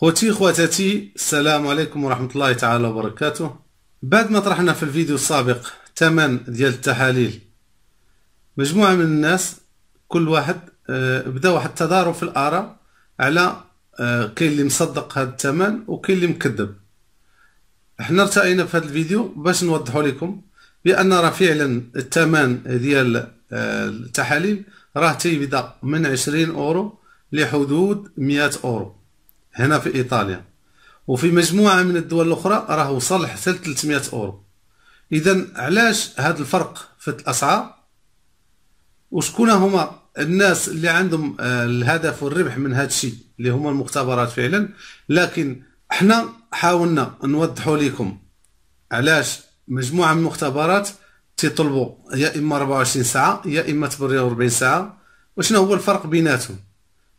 خوتي خواتاتي السلام عليكم ورحمة الله تعالى وبركاته بعد ما طرحنا في الفيديو السابق ثمن ديال التحاليل مجموعة من الناس كل واحد آه، بدا واحد التضارب في الآراء على آه، كاين اللي مصدق هذا الثمن وكاين اللي مكذب حنا ارتأينا في هذا الفيديو باش نوضحوا لكم بان راه فعلا الثمن ديال آه، التحاليل راه تيبدا من عشرين اورو لحدود مئة اورو هنا في ايطاليا وفي مجموعه من الدول الاخرى راه وصل حتى 300 اورو اذا علاش هذا الفرق في الاسعار وشكون هما الناس اللي عندهم آه، الهدف والربح من هذا الشيء اللي هما المختبرات فعلا لكن احنا حاولنا نوضحوا لكم علاش مجموعه من المختبرات تطلبوا يا اما 24 ساعه يا اما 48 ساعه وشنو هو الفرق بيناتهم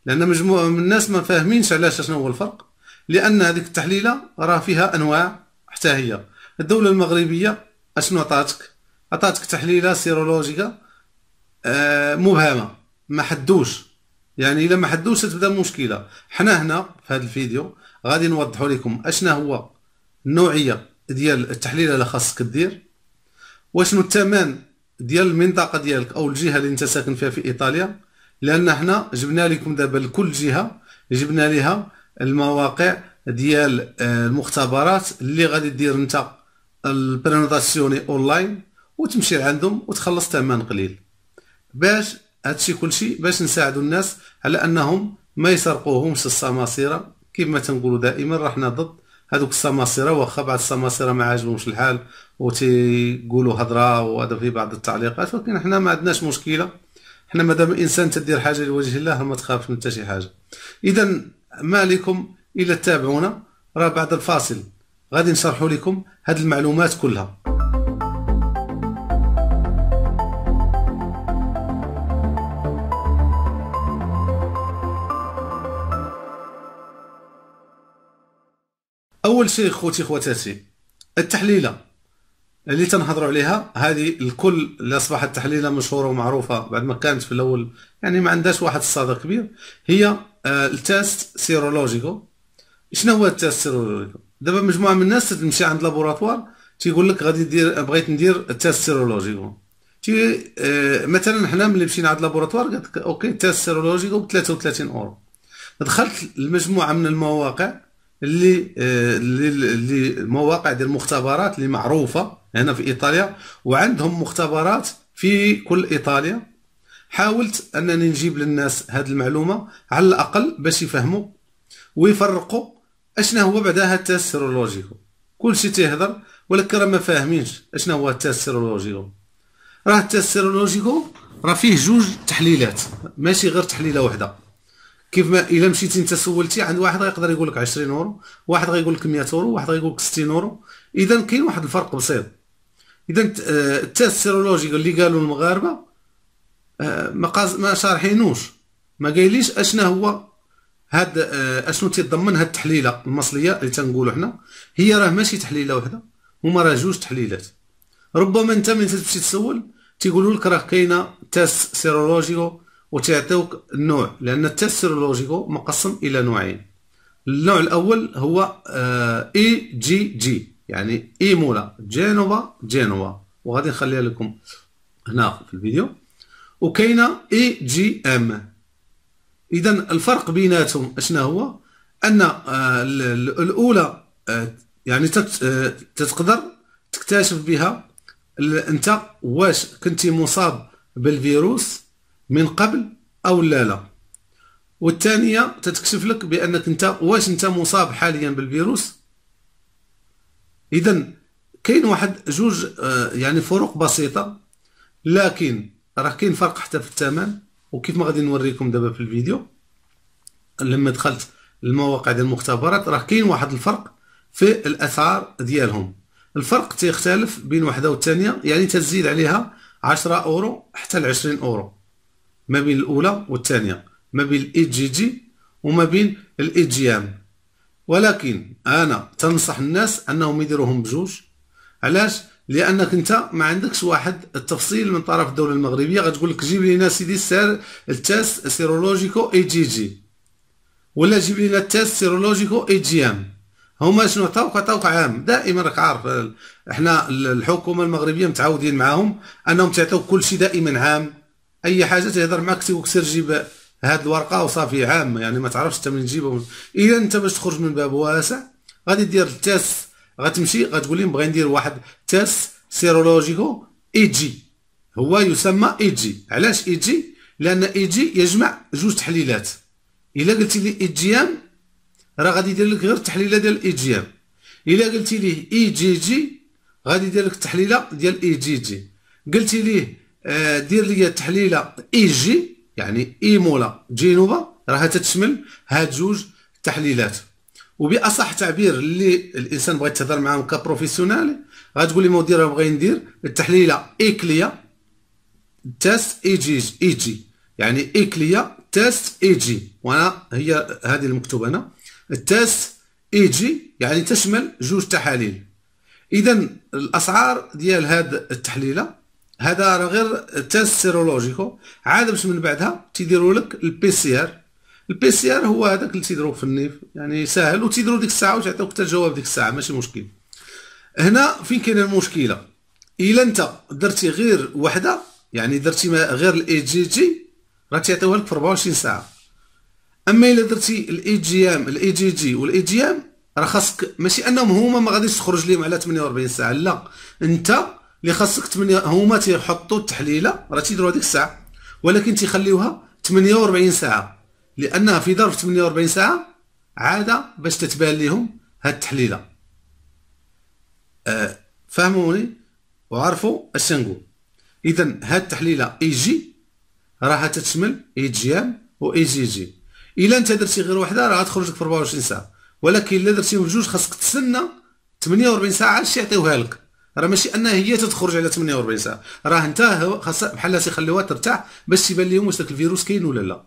لان مجموعه من الناس ما فاهمينش علاش شنو هو الفرق لان هذيك التحليله راه فيها انواع حتى هي الدوله المغربيه اشنو عطاتك عطاتك تحليله سيرولوجيكا آه مبهمه ما حدوش يعني الا ما حدوش تبدا مشكله حنا هنا في هذا الفيديو غادي نوضح لكم اشنا هو النوعيه ديال التحليله اللي خاصك دير واشنو الثمن ديال المنطقه ديالك او الجهه اللي انت ساكن فيها في ايطاليا لان احنا جبنا لكم دابا لكل جهه جبنا لها المواقع ديال آه، المختبرات اللي غادي دير انت البرينوطاسيوني اونلاين وتمشي لعندهم وتخلص ثمن قليل باش هادشي كلشي باش نساعدوا الناس على انهم ما يسرقوهمش السماسره كما تنقولوا دائما راه حنا ضد هذوك السماسره واخا بعض السماسره ما عاجبهمش الحال وتيقولوا هضره وهذا في بعض التعليقات ولكن حنا ما عندناش مشكله حنا مادام الانسان تدير حاجه لوجه الله ما تخافش من حتى شي حاجه اذا ما عليكم الا تتابعونا راه بعد الفاصل غادي نشرحوا لكم هاد المعلومات كلها اول شيء خوتي خواتاتي التحليله اللي تنهضروا عليها هذه الكل اللي اصبحت تحليله مشهوره ومعروفه بعد ما كانت في الاول يعني ما عندهاش واحد الصدى كبير هي آه، التيست سيرولوجيكو شنو هو التيست سيرولوجيكو دابا مجموعه من الناس تمشي عند لابوراتوار تيقول لك غادي دير بغيت ندير التيست سيرولوجيكو تي آه، مثلا حنا ملي مشينا عند لابوراتوار قالت لك اوكي التيست سيرولوجيكو ب 33 اورو دخلت لمجموعه من المواقع اللي آه، اللي المواقع ديال المختبرات اللي معروفه هنا في ايطاليا وعندهم مختبرات في كل ايطاليا حاولت انني نجيب للناس هذه المعلومه على الاقل باش يفهموا ويفرقوا اشنا هو بعدا هاد التيست سيرولوجيكو كلشي تيهضر ولكن راه ما فاهمينش اشنا هو التاس سيرولوجيكو راه التاس سيرولوجيكو راه فيه جوج تحليلات ماشي غير تحليله واحده كيف ما الا مشيتي انت سولتي عند واحد غيقدر يقول لك 20 اورو واحد غيقول لك 100 اورو واحد غيقول لك 60 اورو اذا كاين واحد الفرق بسيط اذا آه، التاس سيرولوجي اللي قالوا المغاربه آه، ما قاز ما شارحينوش ما قايليش اشنا هو هاد آه، اشنو تيتضمن هاد التحليله المصليه اللي تنقولوا حنا هي راه ماشي تحليله وحده هما راه جوج تحليلات ربما انت من تمشي تسول تيقولوا لك راه كاينه تاس سيرولوجيكو وتعطيوك النوع لان التاس سيرولوجيكو مقسم الى نوعين النوع الاول هو اي جي جي يعني ايمولا جينوفا جينوفا وغادي نخليها لكم هنا في الفيديو وكاينه اي جي ام اذا الفرق بيناتهم اشنا هو ان آه، الاولى آه، يعني آه، تقدر تكتشف بها انت واش كنتي مصاب بالفيروس من قبل او لا لا والثانيه تتكشف لك بانك انت واش انت مصاب حاليا بالفيروس اذا كاين واحد جوج آه، يعني فروق بسيطه لكن راه كاين فرق حتى في الثمن وكيف ما غادي نوريكم دابا في الفيديو لما دخلت المواقع ديال المختبرات راه كاين واحد الفرق في الاسعار ديالهم الفرق تيختلف بين وحده والثانيه يعني تزيد عليها 10 اورو حتى ل 20 اورو ما بين الاولى والثانيه ما بين الاي جي جي وما بين الاي جي ام ولكن انا تنصح الناس انهم يديروهم بجوج علاش لانك انت ما عندكش واحد التفصيل من طرف الدوله المغربيه غتقول لك جيب لينا سيدي السير التاس سيرولوجيكو اي جي جي ولا جيب لينا التاس سيرولوجيكو اي جي ام هما شنو عطاوك عطاوك عام دائما راك عارف احنا الحكومه المغربيه متعودين معاهم انهم تعطيوك كل شيء دائما عام اي حاجه تهضر معك تيوك سير جيب هاد الورقه وصافي عامه يعني ما تعرفش انت من تجيبها انت باش تخرج من باب واسع غادي دير التيست غتمشي غتقول لهم بغي ندير واحد تيست سيرولوجيكو اي جي هو يسمى اي جي علاش اي جي لان اي جي يجمع جوج تحليلات الا قلتي لي اي جي ام راه غادي يدير لك غير التحليله ديال اي جي ام الا قلتي ليه اي جي جي غادي يدير لك التحليله ديال اي جي جي قلتي ليه آه، دير لي التحليله اي جي يعني ايمولا جينوبا راها تتشمل هاد جوج تحليلات وباصح تعبير اللي الانسان بغى يتهضر معاهم كبروفيسيونال غتقول لي مدير بغي ندير التحليله ايكليا تيست اي جي اي جي يعني ايكليا تيست اي جي وانا هي هذه المكتوب هنا التيست اي جي يعني تشمل جوج تحاليل اذا الاسعار ديال هاد التحليله هذا راه غير تيست سيرولوجيكو عاد باش من بعدها تيديروا لك البي سي ار البي سي ار هو هذاك اللي تيديروه في النيف يعني ساهل وتيديروا ديك الساعه وتعطيوك حتى الجواب ديك الساعه ماشي مشكل هنا فين كاينه المشكله الا انت درتي غير وحده يعني درتي غير الاي جي جي راه تيعطيوها لك في 24 ساعه اما الا درتي الاي جي ام الاي جي جي والاي جي ام راه خاصك ماشي انهم هما ما غاديش تخرج لهم على 48 ساعه لا انت اللي خاصك 8 هما تيحطوا التحليله راه تيديروا هذيك الساعه ولكن تيخليوها 48 ساعه لانها في ظرف 48 ساعه عاده باش تتبان لهم هاد التحليله آه فهموني وعرفوا اش نقول اذا هاد التحليله اي جي راها تشمل اي جي ام و اي جي جي الا انت درتي غير وحده راه تخرج لك 24 ساعه ولكن الا درتيهم بجوج خاصك تسنى 48 ساعه باش يعطيوها لك راه ماشي انها هي تتخرج على 48 ساعه راه انت خاص بحال تيخليوها ترتاح باش تيبان لهم واش داك الفيروس كاين ولا لا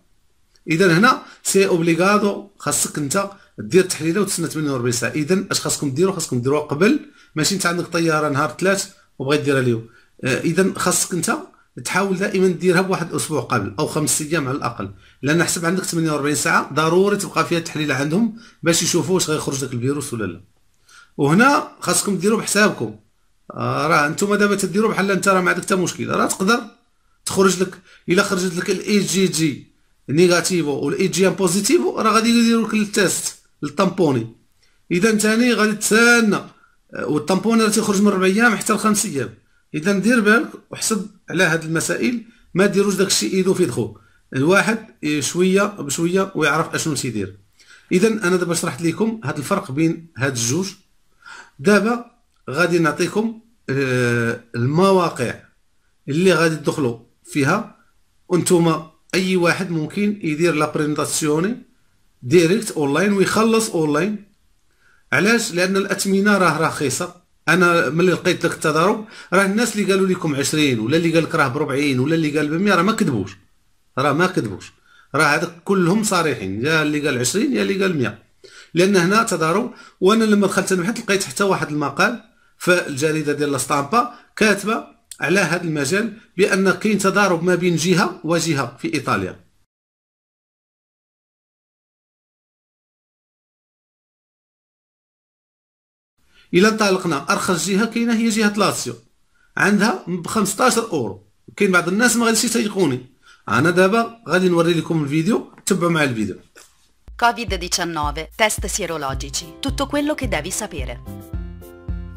اذا هنا سي اوبليغادو خاصك انت دير التحليله وتسنى 48 ساعه اذا اش خاصكم ديروا خاصكم ديروها قبل ماشي انت عندك طياره نهار ثلاث وبغيت ديرها اليوم آه، اذا خاصك انت تحاول دائما ديرها بواحد الاسبوع قبل او خمس ايام على الاقل لان حسب عندك 48 ساعه ضروري تبقى فيها التحليله عندهم باش يشوفوا واش غيخرج داك الفيروس ولا لا وهنا خاصكم ديروا بحسابكم آه راه انتم دابا تديروا بحال انت راه ما عندك حتى مشكل راه تقدر تخرج لك الا خرجت لك الاي جي جي نيجاتيفو والاي جي ام بوزيتيفو راه غادي يديروا لك التيست للطامبوني اذا ثاني غادي تسنى آه، والطامبوني راه تيخرج من 4 ايام حتى 5 ايام اذا دير بالك وحسب على هاد المسائل ما ديروش داكشي ايدو في دخو الواحد شويه بشويه ويعرف اشنو تيدير اذا انا دابا شرحت لكم هاد الفرق بين هاد الجوج دابا غادي نعطيكم آه، المواقع اللي غادي تدخلوا فيها وانتم اي واحد ممكن يدير لا ديريكت اونلاين ويخلص اونلاين علاش لان الاثمنه راه رخيصه انا ملي لقيت لك التضارب راه الناس اللي قالوا لكم 20 ولا اللي قال لك راه ب 40 ولا اللي قال ب 100 راه ما كذبوش راه ما كذبوش راه هذا كلهم صريحين يا اللي قال 20 يا اللي قال 100 لان هنا تضارب وانا لما دخلت نبحث لقيت حتى واحد المقال فالجريده ديال لاستامبا كاتبه على هذا المجال بان كاين تضارب ما بين جهه وجهه في ايطاليا الى انطلقنا ارخص جهه كاينه هي جهه لاتسيو عندها ب 15 اورو كاين بعض الناس ما غاديش يتيقوني انا دابا غادي نوري لكم الفيديو تبعوا مع الفيديو Covid-19, test sierologici, tutto quello che devi sapere.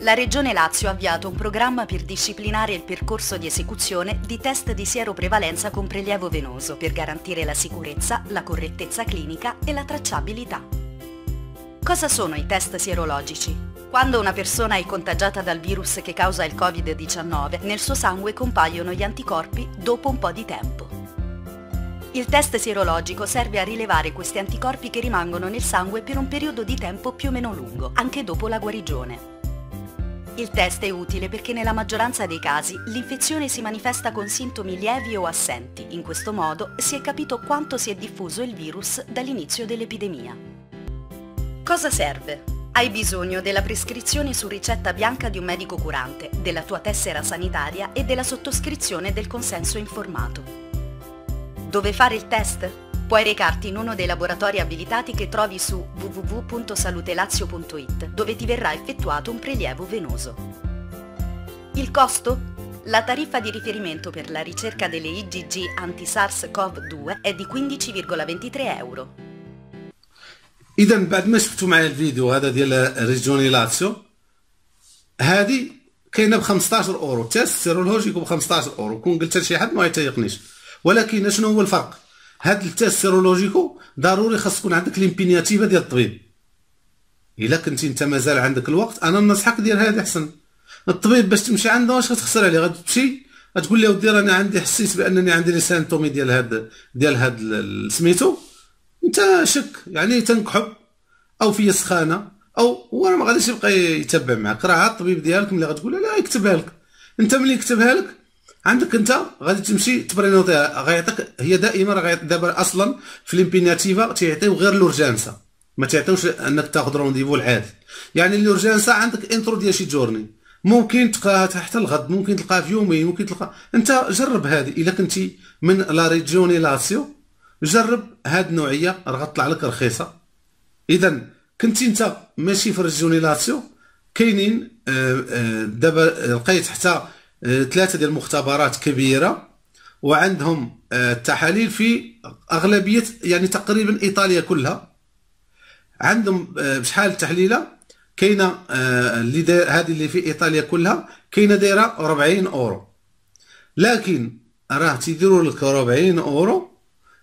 La Regione Lazio ha avviato un programma per disciplinare il percorso di esecuzione di test di sieroprevalenza con prelievo venoso per garantire la sicurezza, la correttezza clinica e la tracciabilità. Cosa sono i test sierologici? Quando una persona è contagiata dal virus che causa il Covid-19, nel suo sangue compaiono gli anticorpi dopo un po' di tempo. Il test sierologico serve a rilevare questi anticorpi che rimangono nel sangue per un periodo di tempo più o meno lungo, anche dopo la guarigione. Il test è utile perché nella maggioranza dei casi l'infezione si manifesta con sintomi lievi o assenti. In questo modo si è capito quanto si è diffuso il virus dall'inizio dell'epidemia. Cosa serve? Hai bisogno della prescrizione su ricetta bianca di un medico curante, della tua tessera sanitaria e della sottoscrizione del consenso informato. Dove fare il test? Puoi recarti in uno dei laboratori abilitati che trovi su www.salutelazio.it, dove ti verrà effettuato un prelievo venoso. Il costo? La tariffa di riferimento per la ricerca delle IgG anti-SARS-CoV-2 è di 15,23 euro. إذا بعد ما شفتوا معايا الفيديو هذا ديال ريجوني لاتسيو هذه كاينه ب 15 اورو التست سيرولوجيكو ب 15 اورو كون قلتها لشي حد ما يتيقنيش ولكن شنو هو الفرق هاد التيست سيرولوجيكو ضروري خاص تكون عندك ليمبينياتيفا ديال الطبيب الا كنتي انت مازال عندك الوقت انا ننصحك دير هذا احسن الطبيب باش تمشي عنده واش غتخسر عليه غتمشي غتقول له ودي راني عندي حسيت بانني عندي لي سانتومي ديال هاد ديال هاد سميتو انت شك يعني تنكحب او في سخانه او هو ما غاديش يبقى يتبع معك راه الطبيب ديالك ملي غتقول له لا يكتبها لك انت ملي يكتبها لك عندك انت غادي تمشي تبرينوتيها غيعطيك هي دائما راه دابا اصلا في الامبيناتيفا تيعطيو غير لورجانسا ما تيعطيوش انك تاخذ رونديفو العادي يعني لورجانسا عندك انترو ديال شي جورني ممكن تلقاها حتى الغد ممكن تلقاها في يومين ممكن تلقاها انت جرب هذه الا كنتي من لا ريجوني لاسيو جرب هاد النوعيه راه غطلع لك رخيصه اذا كنتي انت ماشي في ريجوني لاسيو كاينين آه، آه، دابا لقيت حتى آه، ثلاثه ديال المختبرات كبيره وعندهم آه، التحاليل في اغلبيه يعني تقريبا ايطاليا كلها عندهم آه، بشحال تحليله كاينه اللي داير هذه اللي في ايطاليا كلها كاينه دايره 40 اورو لكن راه تيديروا لك 40 اورو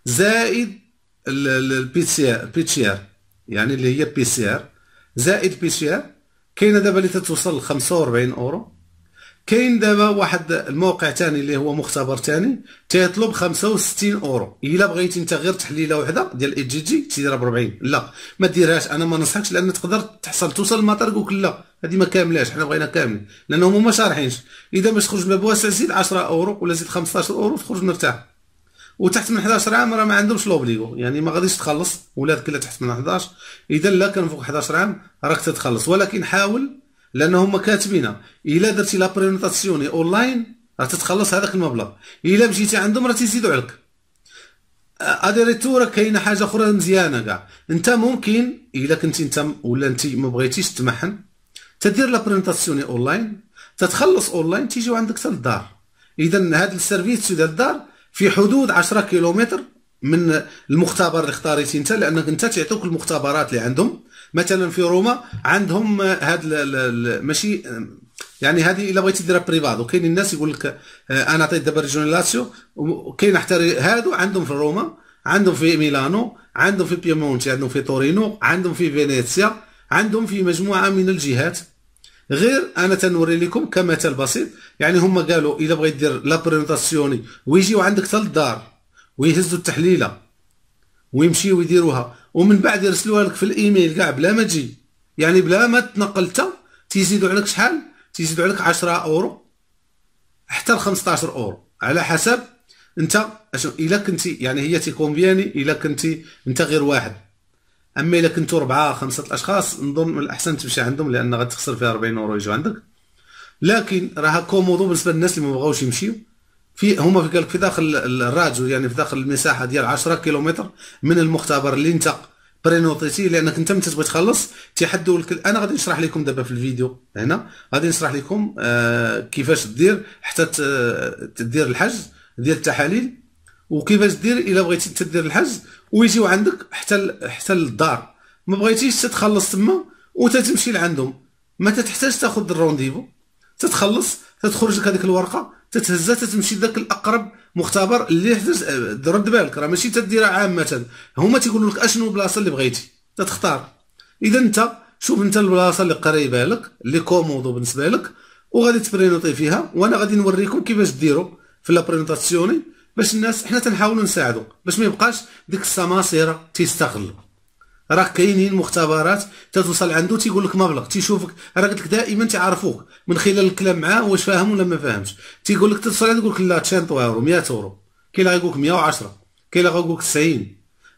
زائد البي سي ار يعني اللي هي بي ار زائد بي ار كاينه دابا اللي تتوصل ل 45 اورو كاين دابا واحد الموقع ثاني اللي هو مختبر ثاني تيطلب 65 اورو الا بغيتي انت غير تحليله وحده ديال اي جي جي تديرها ب 40 لا ما ديرهاش انا ما ننصحكش لان تقدر تحصل توصل للمطار يقول لا هذه ما كاملاش حنا بغينا كامل لانهم هما شارحينش اذا باش تخرج من بواسع واسع زيد 10 اورو ولا زيد 15 اورو تخرج مرتاح وتحت من 11 عام راه ما عندهمش لوبليغو يعني ما غاديش تخلص ولادك الا تحت من 11 اذا لا كان فوق 11 عام راك تتخلص ولكن حاول لان هما كاتبين الا درتي لا بريزونطاسيون اونلاين راه تتخلص هذاك المبلغ الا مشيتي عندهم راه تيزيدوا عليك اديريتور كاينه حاجه اخرى مزيانه كاع انت ممكن الا كنتي انت ولا انت ما بغيتيش تمحن تدير لا بريزونطاسيون اونلاين تتخلص اونلاين تيجيو عندك حتى للدار اذا هذا السيرفيس ديال الدار في حدود 10 كيلومتر من المختبر اللي اختاريتي انت لانك انت تعطوك المختبرات اللي عندهم مثلا في روما عندهم هاد ماشي يعني هذه الا بغيتي ديرها بريفاد وكاين الناس يقول لك آه، انا عطيت دابا ريجون لاسيو وكاين حتى هادو عندهم في روما عندهم في ميلانو عندهم في بيمونتي عندهم في تورينو عندهم في فينيسيا عندهم في مجموعه من الجهات غير انا تنوري لكم كمثال بسيط يعني هما قالوا الا بغيت دير لا ويجيو عندك حتى للدار ويهزوا التحليله ويمشيو يديروها ومن بعد يرسلوها لك في الايميل كاع بلا ما تجي يعني بلا ما تنقل حتى تيزيدوا عليك شحال تيزيدوا عليك 10 اورو حتى ل 15 اورو على حسب انت اش الا كنتي يعني هي تيكونفياني الا كنتي انت غير واحد اما الا كنتو ربعه خمسه الاشخاص نظن من الاحسن تمشي عندهم لان غتخسر فيها 40 اورو يجوا عندك لكن راها كومودو بالنسبه للناس اللي ما بغاوش يمشيو في هما في قالك في داخل الراديو يعني في داخل المساحه ديال 10 كيلومتر من المختبر اللي انت برينوطيتي لانك انت متى تبغي تخلص تيحدوا لك انا غادي نشرح لكم دابا في الفيديو هنا غادي نشرح لكم آه كيفاش دير حتى تدير الحجز ديال التحاليل وكيفاش دير الا بغيتي تدير الحجز ويجيو عندك حتى حتى للدار ما بغيتيش تتخلص تما وتتمشي لعندهم ما تحتاج تاخذ الرونديفو تتخلص تتخرج لك هذيك الورقه تتهزا تتمشي لذاك الاقرب مختبر اللي حدث آه، رد بالك راه ماشي تديرها عامه هما تيقولوا لك اشنو البلاصه اللي بغيتي تتختار اذا انت شوف انت البلاصه اللي قريبه لك اللي كومودو بالنسبه لك وغادي تبرينوطي فيها وانا غادي نوريكم كيفاش ديروا في برينوطاسيوني باش الناس حنا تنحاولوا نساعدوا باش ما يبقاش ديك السماسيره تيستغلوا راه كاينين مختبرات تتوصل عنده تيقول لك مبلغ تيشوفك راه قلت لك دائما تيعرفوك من خلال الكلام معاه واش فاهم ولا ما فاهمش تيقول لك تتصل عنده يقول لك لا 100 اورو 100 اورو كاين اللي غيقول لك 110 كاين اللي غيقول لك 90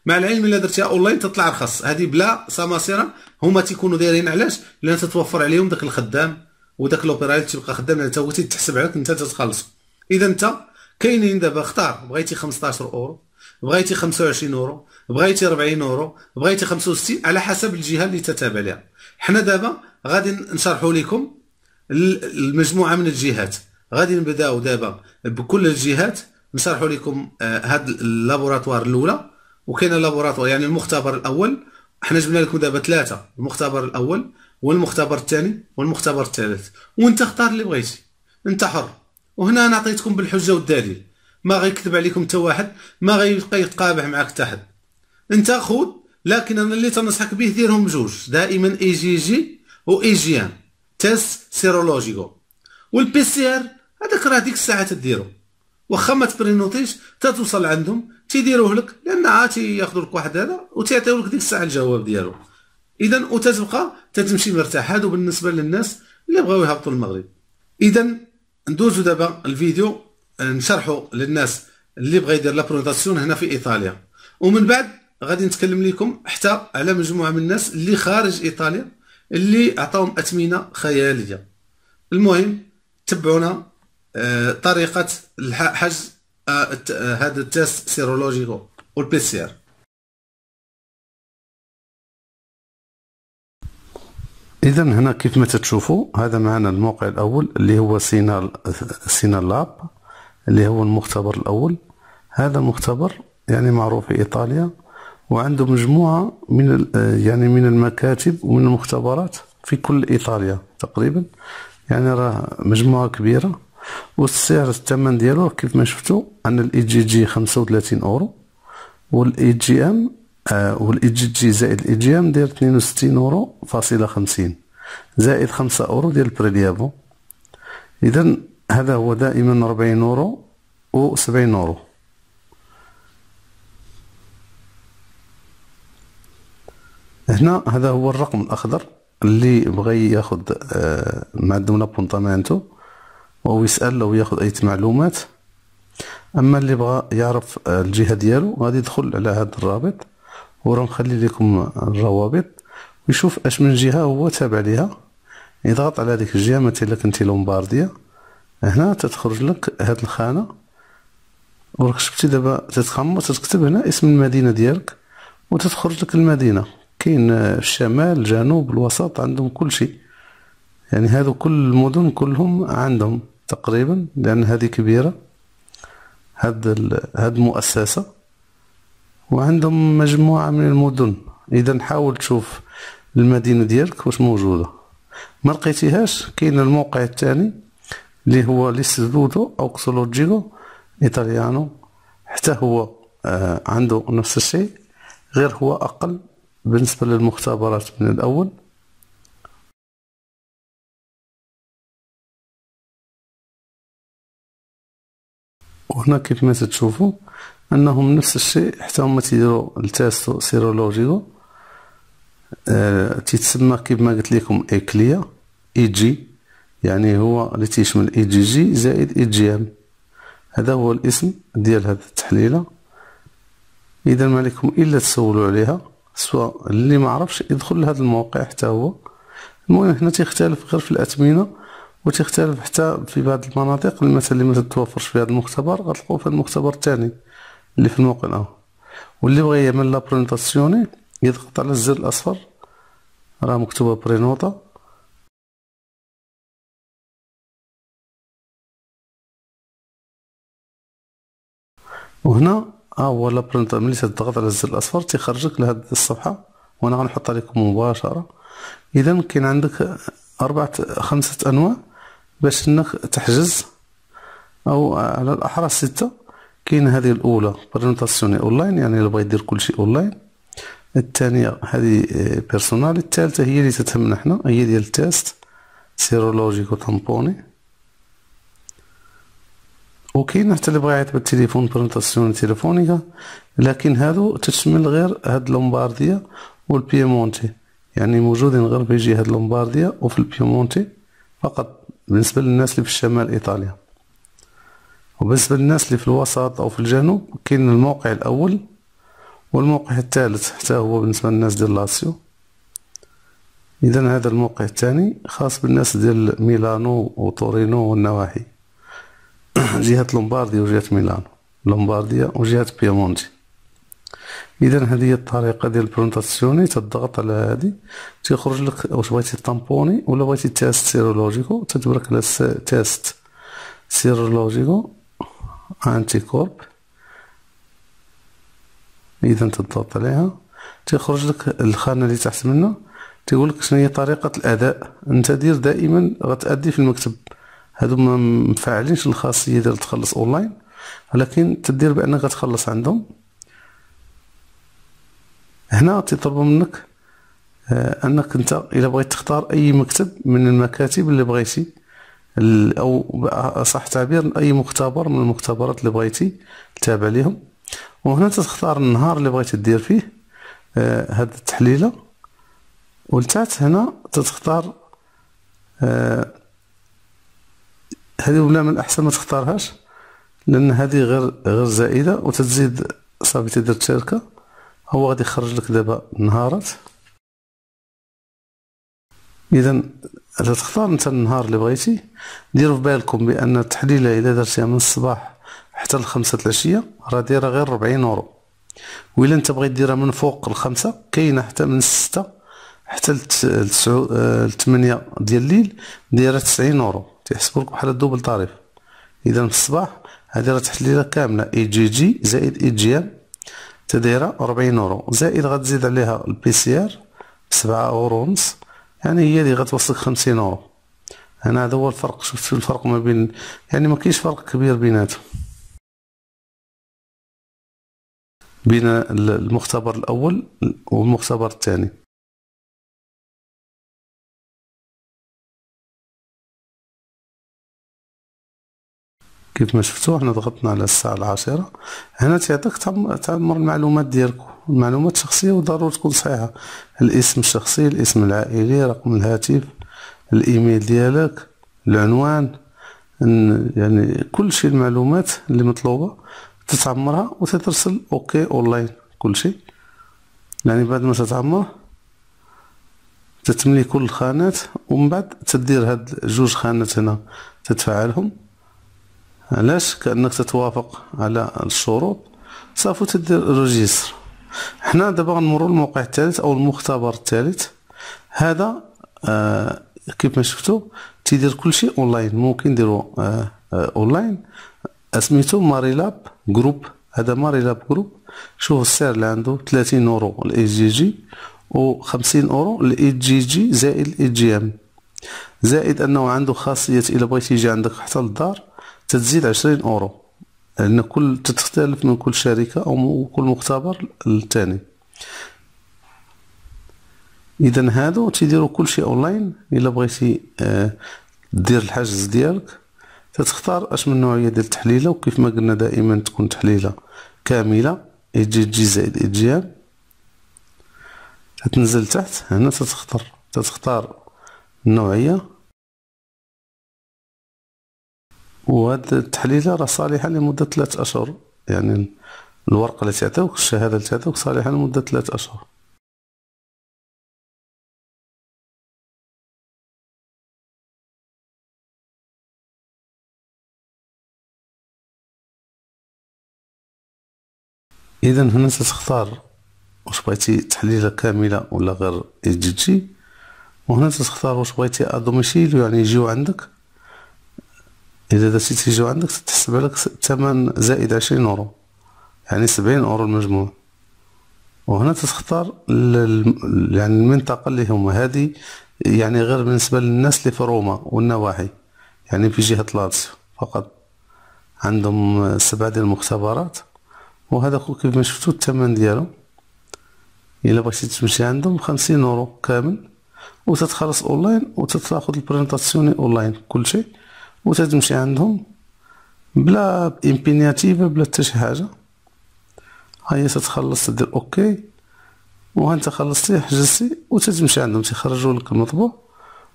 مع العلم الا درتيها اونلاين تطلع رخص هذه بلا سماسره هما تيكونوا دايرين علاش لان تتوفر عليهم داك الخدام وداك لوبيرال اللي تيبقى خدام يعني انت هو تيتحسب عليك انت تتخلص اذا انت كاينين دابا اختار بغيتي 15 اورو بغيتي 25 اورو بغيتي 40 اورو بغيتي 65 على حسب الجهه اللي تتابع لها حنا دابا غادي نشرحوا لكم المجموعه من الجهات غادي نبداو دابا بكل الجهات نشرحوا لكم آه، هاد اللابوراتوار الاولى وكاين اللابوراتوار يعني المختبر الاول حنا جبنا لكم دابا ثلاثه المختبر الاول والمختبر الثاني والمختبر الثالث وانت اختار اللي بغيتي انت حر وهنا انا عطيتكم بالحجه والدليل ما غيكذب عليكم حتى واحد ما غيبقى يتقابح معاك حتى حد انت خود لكن انا اللي تنصحك به ديرهم جوج دائما اي جي جي و اي جي ان تيست سيرولوجيكو والبي سي ار هذاك راه ديك الساعه تديرو واخا ما تبرينوطيش تتوصل عندهم تيديروه لك لان عاتي ياخذوا لك واحد هذا وتعطيو لك ديك الساعه الجواب ديالو اذا وتتبقى تتمشي مرتاح هادو بالنسبه للناس اللي بغاو يهبطوا المغرب اذا ندوزو دابا الفيديو نشرحوا للناس اللي بغى يدير لابرونتاسيون هنا في ايطاليا ومن بعد غادي نتكلم لكم حتى على مجموعه من الناس اللي خارج ايطاليا اللي عطاهم اثمنه خياليه المهم تبعونا آه، طريقه حجز آه، آه، هذا التيست سيرولوجيكو والبي سي ار اذا هنا كيف ما تتشوفوا هذا معنا الموقع الاول اللي هو سينال سينال لاب اللي هو المختبر الأول هذا المختبر يعني معروف في إيطاليا وعنده مجموعة من يعني من المكاتب ومن المختبرات في كل إيطاليا تقريبا يعني راه مجموعة كبيرة والسعر الثمن ديالو كيف ما شفتوا أن الإي جي جي 35 أورو والإي جي e إم آه، والإي جي e جي زائد الإي جي إم داير 62 أورو فاصلة 50 زائد 5 أورو ديال بريليافو إذا هذا هو دائما 40 يورو و70 يورو هنا هذا هو الرقم الاخضر اللي بغى ياخذ آه، مع الدوله بونطامانتو وهو يسال لو ياخذ اي معلومات اما اللي بغى يعرف آه، الجهه ديالو غادي يدخل على هذا الرابط وراه مخلي لكم الروابط ويشوف اش من جهه هو تابع ليها يضغط على هذيك الجهه مثلا كنتي لومبارديا هنا تتخرج لك هاد الخانه وراك شفتي دابا تتخمر تتكتب هنا اسم المدينه ديالك وتتخرج لك المدينه كاين الشمال الجنوب الوسط عندهم كل شيء يعني هادو كل المدن كلهم عندهم تقريبا لان هذه كبيره هاد هاد المؤسسه وعندهم مجموعه من المدن اذا حاول تشوف المدينه ديالك واش موجوده ما لقيتيهاش كاين الموقع الثاني اللي هو ليستيتوتو اوكسولوجيكو ايطاليانو حتى هو آه، عنده نفس الشيء غير هو اقل بالنسبه للمختبرات من الاول وهنا كيف ما تشوفوا انهم نفس الشيء حتى هما تيديروا التيست سيرولوجيكو آه تيتسمى كيف ما قلت لكم اكليا اي جي يعني هو اللي تيشمل اي جي جي زائد اي جي ام هذا هو الاسم ديال هاد التحليله اذا ما عليكم الا تسولوا عليها سواء اللي ما عرفش يدخل لهذا الموقع حتى هو المهم هنا تيختلف غير في الاثمنه وتختلف حتى في بعض المناطق مثلا اللي ما تتوفرش في هذا المختبر غتلقوه في المختبر الثاني اللي في الموقع الاخر واللي بغى يعمل لا لابرينوطاسيوني يضغط على الزر الاصفر راه مكتوبه برينوطا وهنا ها آه، هو لابرنت ملي تضغط على الزر الاصفر تيخرجك لهاد الصفحه وانا غنحطها لكم مباشره اذا كاين عندك اربعه خمسه انواع باش انك تحجز او على الاحرى سته كاين هذه الاولى برينطاسيوني اونلاين يعني اللي بغى يدير كلشي اونلاين الثانيه هذه بيرسونال الثالثه هي اللي تتهمنا حنا هي ديال التيست سيرولوجيك وتامبوني وكاين حتى اللي بغى يعيط بالتليفون برونتاسيون تليفونيكا لكن هادو تشمل غير هاد لومبارديا والبيمونتي يعني موجودين غير في جهه لومبارديا وفي البيمونتي فقط بالنسبه للناس اللي في الشمال ايطاليا وبالنسبه للناس اللي في الوسط او في الجنوب كاين الموقع الاول والموقع الثالث حتى هو بالنسبه للناس ديال لاسيو اذا هذا الموقع الثاني خاص بالناس ديال ميلانو وتورينو والنواحي جهة لومبارديا وجهة ميلانو لومبارديا وجهة بيامونتي اذا هذه الطريقه ديال البرونتاسيوني تضغط على هذه تيخرج لك واش بغيتي طامبوني ولا بغيتي تيست سيرولوجيكو تتبرك على تيست سيرولوجيكو انتي كورب اذا تضغط عليها تيخرج لك الخانه اللي تحت منها تيقول لك شنو هي طريقه الاداء انت دير دائما غتادي في المكتب هادو ما مفعلينش الخاصيه ديال تخلص اونلاين ولكن تدير بانك غتخلص عندهم هنا تطلب منك آه، انك انت الا بغيت تختار اي مكتب من المكاتب اللي بغيتي او صح تعبير اي مختبر من المختبرات اللي بغيتي تتابع ليهم وهنا تختار النهار اللي بغيتي دير فيه آه، هاد التحليله ولتات هنا تتختار آه هذه ولا من الاحسن ما تختارهاش لان هذه غير غير زائده وتتزيد صافي تدير التركه هو غادي يخرج لك دابا نهارات اذا تختار انت النهار اللي بغيتي ديروا في بالكم بان التحليله الا درتيها من الصباح حتى د العشيه راه دايره غير 40 اورو وإلا انت بغيت ديرها من فوق الخمسة كاينه حتى من الستة حتى ل 8 آه، ديال الليل دايره 90 اورو تيحسبوا بحال الدوبل طريف اذا في الصباح هذه راه تحليله كامله اي جي جي زائد اي جي ام تدايره 40 اورو زائد غتزيد عليها البي سي ار 7 اورو ونص يعني هي اللي غتوصلك 50 اورو هنا هذا هو الفرق شفتوا الفرق ما بين يعني ما كاينش فرق كبير بيناتهم بين المختبر الاول والمختبر الثاني كيف ما شفتوا حنا ضغطنا على الساعة العاشرة هنا تيعطيك تعمر المعلومات ديالك المعلومات الشخصية وضروري تكون صحيحة الاسم الشخصي الاسم العائلي رقم الهاتف الايميل ديالك العنوان يعني كل شيء المعلومات اللي مطلوبة تتعمرها وتترسل اوكي اونلاين كل شيء يعني بعد ما تتعمر تتملي كل الخانات ومن بعد تدير هاد جوج خانات هنا تتفعلهم علاش كانك تتوافق على الشروط صافي تدير الريجيستر حنا دابا غنمروا للموقع الثالث او المختبر الثالث هذا آه كيف ما شفتوا تيدير كلشي اونلاين ممكن ديرو آه آه اونلاين اسميتو ماريلاب جروب هذا ماريلاب جروب شوف السعر اللي عنده 30 اورو الاي جي جي و 50 اورو الاي جي جي زائد الاي جي ام زائد انه عنده خاصيه الا بغيتي يجي عندك حتى للدار تتزيد 20 اورو لان كل تختلف من كل شركه او كل مختبر للثاني اذا هادو تيديروا كلشي اونلاين الا بغيتي آه، دير الحجز ديالك تتختار اش من نوعيه ديال التحليله وكيف ما قلنا دائما تكون تحليله كامله اي جي زائد اي جي تنزل تحت هنا تتختار تتختار النوعيه وهذه التحليله راه صالحه لمده ثلاث اشهر يعني الورقه اللي تعطيوك الشهاده اللي تعطيوك صالحه لمده ثلاث اشهر اذا هنا تتختار واش بغيتي تحليله كامله ولا غير اي جي جي وهنا تتختار واش بغيتي ادوميشيل يعني يجيو عندك اذا درتي تيجيو عندك تحسب لك ثمن زائد عشرين اورو يعني سبعين اورو المجموع وهنا تختار يعني المنطقه اللي هما هذه يعني غير بالنسبه للناس اللي في روما والنواحي يعني في جهه لاتسيو فقط عندهم سبعه ديال المختبرات وهذا كيف ما شفتو الثمن ديالو الا بغيتي تمشي عندهم خمسين اورو كامل وتتخلص اونلاين وتتاخد البرينتاسيوني اونلاين كلشي وتتمشي عندهم بلا امبينياتيف بلا حتى شي حاجه هيا تتخلص دير اوكي انت خلصتي حجزتي وتتمشي عندهم تيخرجوا لك المطبوع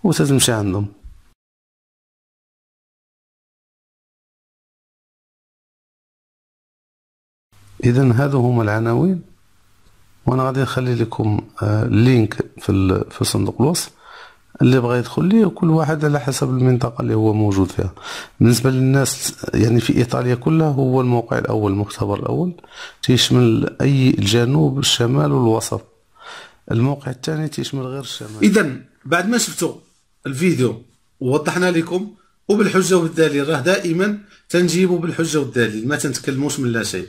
وتتمشي عندهم اذا هادو هما العناوين وانا غادي نخلي لكم آه، لينك في في صندوق الوصف اللي بغى يدخل ليه وكل واحد على حسب المنطقة اللي هو موجود فيها بالنسبة للناس يعني في إيطاليا كلها هو الموقع الأول المختبر الأول تيشمل أي الجنوب الشمال والوسط الموقع الثاني تيشمل غير الشمال إذا بعد ما شفتوا الفيديو ووضحنا لكم وبالحجة والدليل راه دائما تنجيبوا بالحجة والدليل ما تنتكلموش من لا شيء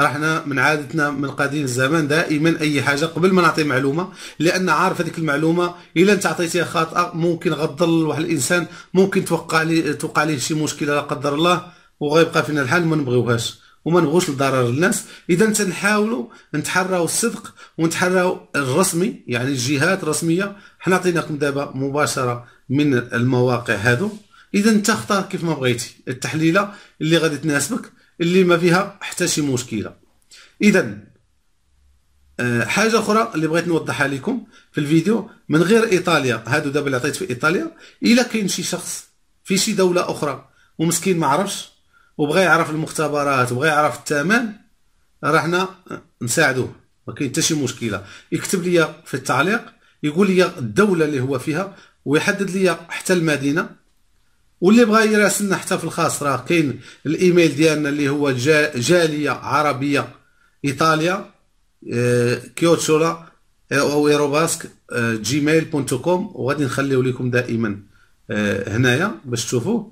رحنا من عادتنا من قديم الزمان دائما اي حاجه قبل ما نعطي معلومه لان عارف هذيك المعلومه الا انت عطيتيها خاطئه ممكن غضل واحد الانسان ممكن توقع لي توقع ليه شي مشكله لا قدر الله وغيبقى فينا الحال ما نبغيوهاش وما نبغوش لضرر الناس اذا تنحاولوا نتحراو الصدق ونتحراو الرسمي يعني الجهات الرسميه حنا عطيناكم دابا مباشره من المواقع هادو اذا انت اختار كيف ما بغيتي التحليله اللي غادي تناسبك اللي ما فيها حتى شي مشكله اذا آه، حاجه اخرى اللي بغيت نوضحها لكم في الفيديو من غير ايطاليا هادو دابا اللي عطيت في ايطاليا الا كاين شي شخص في شي دوله اخرى ومسكين ما عرفش وبغى يعرف المختبرات وبغى يعرف الثمن راه حنا نساعدوه ما كاين حتى شي مشكله يكتب لي في التعليق يقول لي الدوله اللي هو فيها ويحدد لي حتى المدينه واللي بغى يراسلنا حتى في الخاص راه كاين الايميل ديالنا اللي هو جا جاليه عربيه ايطاليا آه، كيوتشولا آه، او ايروباسك آه، جيميل بونت كوم وغادي نخليو لكم دائما هنايا باش تشوفوه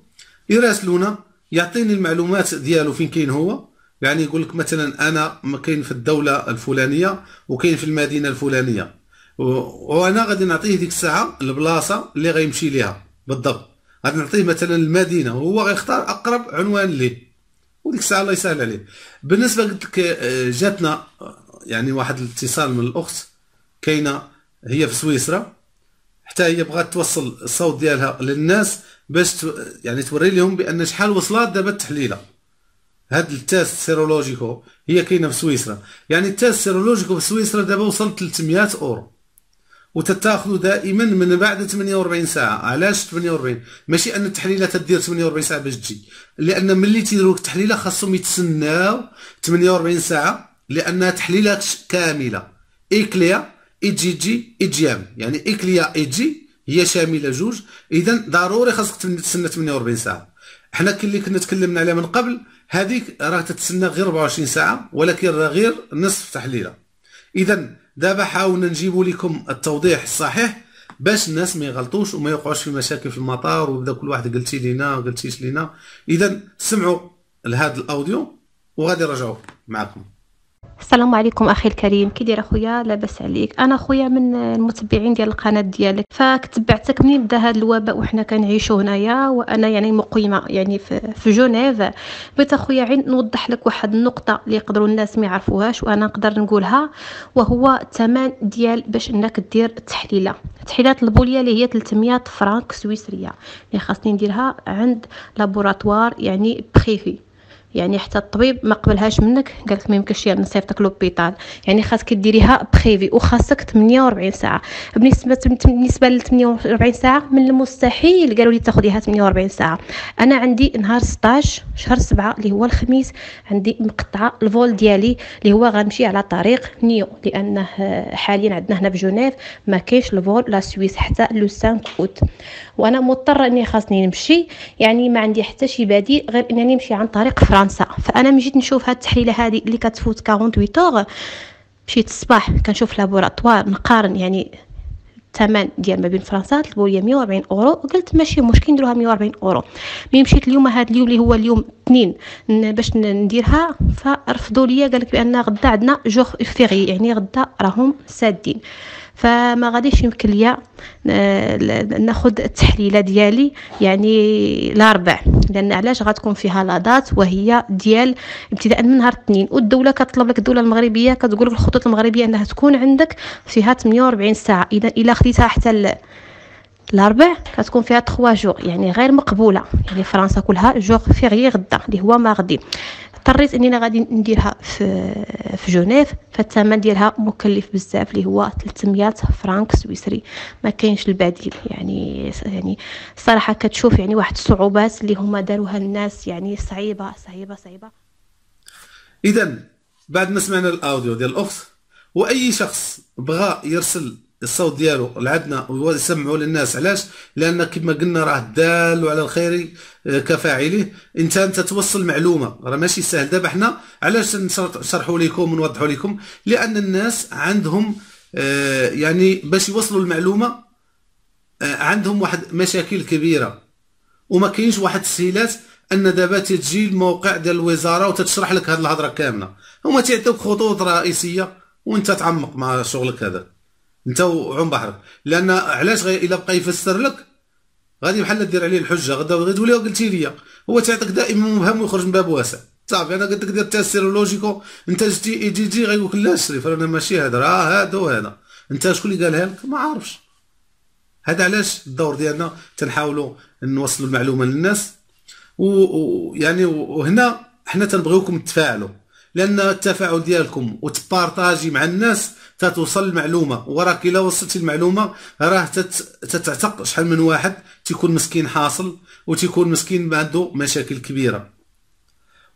يراسلونا يعطيني المعلومات ديالو فين كاين هو يعني يقول لك مثلا انا كاين في الدوله الفلانيه وكاين في المدينه الفلانيه وانا غادي نعطيه ديك الساعه البلاصه اللي غيمشي ليها بالضبط غنعطيه مثلا المدينه وهو غيختار اقرب عنوان ليه وديك الساعه الله يسهل عليه بالنسبه قلت لك آه، جاتنا آه، يعني واحد الاتصال من الاخت كاينه هي في سويسرا حتى هي بغات توصل الصوت ديالها للناس باش يعني توري لهم بان شحال وصلات دابا التحليله هاد التاس سيرولوجيكو هي كاينه في سويسرا يعني التاس سيرولوجيكو في سويسرا دابا وصل 300 اورو وتتاخذوا دائما من بعد 48 ساعه علاش 48 ماشي ان التحليله تدير 48 ساعه باش تجي لان ملي تيديروا التحليله خاصهم يتسناو 48 ساعه لانها تحليله كامله اكليا ايجي جي ام يعني اي ايجي هي شامله جوج اذا ضروري خاصك تتسنى 48 ساعه حنا كي اللي كنا تكلمنا عليها من قبل هذيك راه تتسنى غير 24 ساعه ولكن غير نصف تحليله اذا دابا حاولنا نجيب لكم التوضيح الصحيح باش الناس ما يغلطوش وما يوقعوش في مشاكل في المطار وبدا كل واحد قلتي لينا قلتيش لينا اذا سمعوا لهذا الاوديو وغادي نرجعوا معكم السلام عليكم اخي الكريم كي داير اخويا لاباس عليك انا خويا من المتبعين ديال القناه ديالك فكتبعتك منين بدا هذا الوباء وحنا كنعيشوا هنايا وانا يعني مقيمه يعني في جنيف بغيت اخويا عين نوضح لك واحد النقطه اللي يقدروا الناس ما يعرفوهاش وانا نقدر نقولها وهو الثمن ديال باش انك دير التحليله تحليلات البوليه اللي هي 300 فرانك سويسريه اللي خاصني نديرها عند لابوراتوار يعني بخيفي يعني حتى الطبيب ما قبلهاش منك قال لك ما يمكنش يعني نصيفطك لوبيتال يعني خاصك ديريها بريفي وخاصك 48 ساعه بالنسبه بالنسبه ل 48 ساعه من المستحيل قالوا لي تاخذيها 48 ساعه انا عندي نهار 16 شهر 7 اللي هو الخميس عندي مقطعه الفول ديالي اللي هو غنمشي على طريق نيو لانه آه، حاليا عندنا هنا في جنيف ما كاينش الفول لا سويس حتى لو 5 اوت وانا مضطره اني خاصني نمشي يعني ما عندي حتى شي بديل غير انني نمشي عن طريق فرنسا فانا مشيت نشوف هاد التحليله هادي اللي كتفوت 48 اور مشيت الصباح كنشوف لابوراتوار نقارن يعني الثمن ديال ما بين فرنسا طلبوا لي 140 اورو قلت ماشي مشكل نديروها 140 اورو مي مشيت اليوم هاد اليوم اللي هو اليوم الاثنين باش نديرها فرفضوا لي قالك بان غدا عندنا جوغ فيغي يعني غدا راهم سادين فما غاديش يمكن ليا آه، ناخذ التحليله ديالي يعني الاربع لان علاش غتكون فيها لادات وهي ديال ابتداء من نهار الاثنين والدوله كتطلب لك الدوله المغربيه كتقول لك الخطوط المغربيه انها تكون عندك فيها 48 ساعه اذا الا خديتها حتى الاربع كتكون فيها 3 جوغ يعني غير مقبوله يعني فرنسا كلها جوغ فيغي غدا اللي هو ما غدي اضطريت اني غادي نديرها في في جنيف فالثمن ديالها مكلف بزاف اللي هو 300 فرانك سويسري ما كاينش البديل يعني يعني الصراحه كتشوف يعني واحد الصعوبات اللي هما داروها الناس يعني صعيبه صعيبه صعيبه اذا بعد ما سمعنا الاوديو ديال الاخت واي شخص بغى يرسل الصوت ديالو لعندنا ويسمعوا للناس علاش لان كما قلنا راه الدال على الخير آه، كفاعله انت توصل معلومه راه ماشي سهل دابا حنا علاش نشرحوا لكم ونوضحوا لكم لان الناس عندهم آه، يعني باش يوصلوا المعلومه آه، عندهم واحد مشاكل كبيره وما كاينش واحد التسهيلات ان دابا تجي الموقع ديال الوزاره وتتشرح لك هذه الهضره كامله هما تيعطيوك خطوط رئيسيه وانت تعمق مع شغلك هذا انت وعم بحرك لان علاش الا بقى يفسر لك غادي بحال دير عليه الحجه غدا تولي قلتي لي هو تعطيك دائما مبهم ويخرج من باب واسع صافي انا قلت لك دير تاسير لوجيكو انت جيتي اي جي جي غيقول لك لا الشريف انا ماشي هذا راه هذا وهذا انت شكون اللي قالها لك ما عارفش هذا علاش الدور ديالنا تنحاولوا نوصلوا المعلومه للناس ويعني وهنا حنا تنبغيوكم تفاعلوا لان التفاعل ديالكم وتبارطاجي مع الناس تتوصل المعلومه وراك الا وصلتي المعلومه راه تتعتق شحال من واحد تيكون مسكين حاصل وتيكون مسكين عنده مشاكل كبيره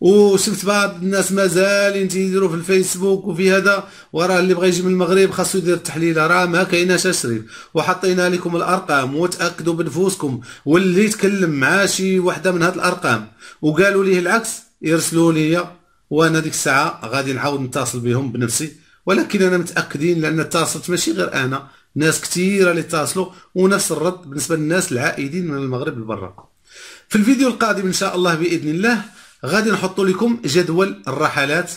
وشفت بعض الناس مازال تيديروا في الفيسبوك وفي هذا وراه اللي بغى يجي من المغرب خاصو يدير التحليله راه ما كايناش اشريف وحطينا لكم الارقام وتاكدوا بنفوسكم واللي تكلم مع شي وحده من هاد الارقام وقالوا ليه العكس يرسلوا لي وانا ديك الساعه غادي نعاود نتصل بهم بنفسي ولكن انا متاكدين لان اتصلت ماشي غير انا ناس كثيره اللي اتصلوا ونفس الرد بالنسبه للناس العائدين من المغرب لبرا في الفيديو القادم ان شاء الله باذن الله غادي نحط لكم جدول الرحلات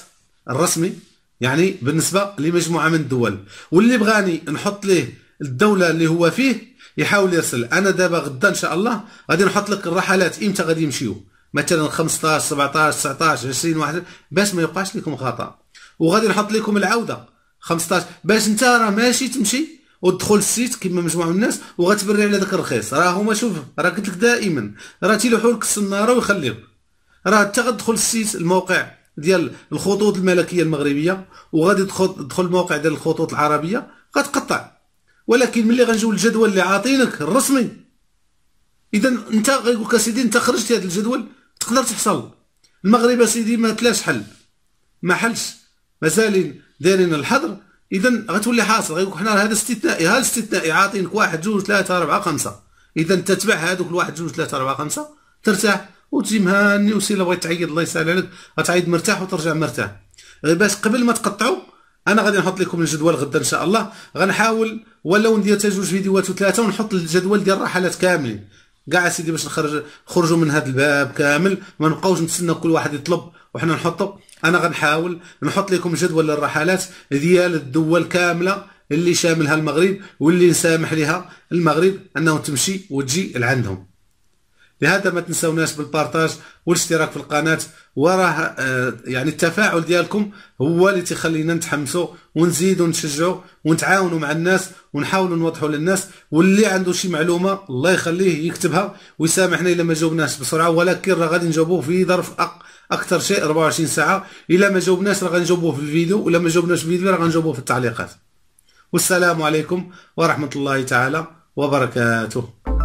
الرسمي يعني بالنسبه لمجموعه من الدول واللي بغاني نحط ليه الدوله اللي هو فيه يحاول يرسل انا دابا غدا ان شاء الله غادي نحط لك الرحلات امتى غادي يمشيو مثلا 15 17 19 20 واحد باش ما يبقاش لكم خطا وغادي نحط لكم العوده 15 باش انت راه ماشي تمشي وتدخل السيت كما مجموعه من الناس وغتبري على داك الرخيص راه هما شوف راه قلت لك دائما راه تيلوحوا لك السناره ويخليوك راه انت غتدخل السيت الموقع ديال الخطوط الملكيه المغربيه وغادي تدخل الموقع ديال الخطوط العربيه غتقطع ولكن ملي غنجيو للجدول اللي عاطينك الرسمي اذا انت غيقول لك اسيدي انت خرجت هذا الجدول تقدر تحصل المغرب سيدي ما تلاش حل ما حلش مازالين دايرين الحظر اذا غتولي حاصل غيقول حنا هذا استثنائي ها الاستثنائي عاطينك واحد جوج ثلاثة أربعة خمسة اذا تتبع هذوك الواحد جوج ثلاثة أربعة خمسة ترتاح وتجي مهاني وسيله بغيت تعيط الله يسهل عليك غتعيط مرتاح وترجع مرتاح غير باش قبل ما تقطعوا انا غادي نحط لكم الجدول غدا ان شاء الله غنحاول ولو ندير حتى جوج فيديوهات وثلاثه ونحط الجدول ديال الرحلات كاملين كاع سيدي باش نخرج خرجوا من هذا الباب كامل ما نبقاوش نتسنى كل واحد يطلب وحنا نحطوا انا غنحاول نحط لكم جدول الرحلات ديال الدول كامله اللي شاملها المغرب واللي نسامح لها المغرب انه تمشي وتجي لعندهم لهذا ما تنساوناش بالبارتاج والاشتراك في القناه وراه آه، يعني التفاعل ديالكم هو اللي تخلينا نتحمسوا ونزيدوا نشجعوا ونتعاونوا مع الناس ونحاولوا نوضحوا للناس واللي عنده شي معلومه الله يخليه يكتبها ويسامحنا الا ما جاوبناش بسرعه ولكن راه غادي نجاوبوه في ظرف أق... اكثر شيء 24 ساعه الا ما جاوبناش راه غنجاوبوه في الفيديو ولا ما جاوبناش في الفيديو راه غنجاوبوه في التعليقات والسلام عليكم ورحمه الله تعالى وبركاته